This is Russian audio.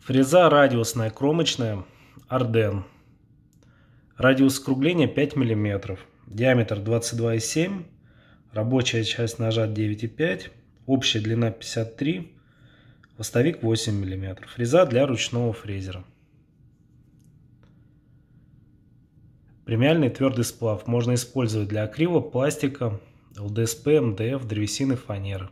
Фреза радиусная, кромочная, Арден. Радиус скругления 5 мм, диаметр 22,7 рабочая часть ножа 9,5, общая длина 53, хвостовик 8 мм. Фреза для ручного фрезера. Премиальный твердый сплав можно использовать для акрила, пластика, ЛДСП, МДФ, древесины, фанеры.